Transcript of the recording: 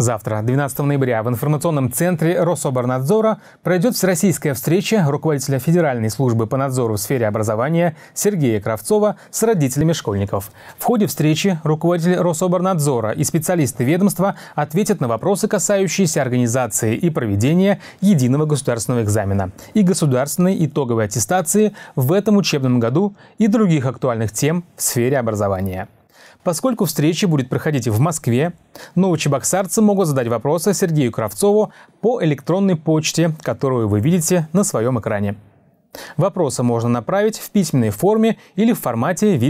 Завтра, 12 ноября, в информационном центре Рособорнадзора пройдет всероссийская встреча руководителя Федеральной службы по надзору в сфере образования Сергея Кравцова с родителями школьников. В ходе встречи руководители Рособорнадзора и специалисты ведомства ответят на вопросы, касающиеся организации и проведения единого государственного экзамена и государственной итоговой аттестации в этом учебном году и других актуальных тем в сфере образования. Поскольку встреча будет проходить в Москве, новочебоксарцы могут задать вопросы Сергею Кравцову по электронной почте, которую вы видите на своем экране. Вопросы можно направить в письменной форме или в формате видео.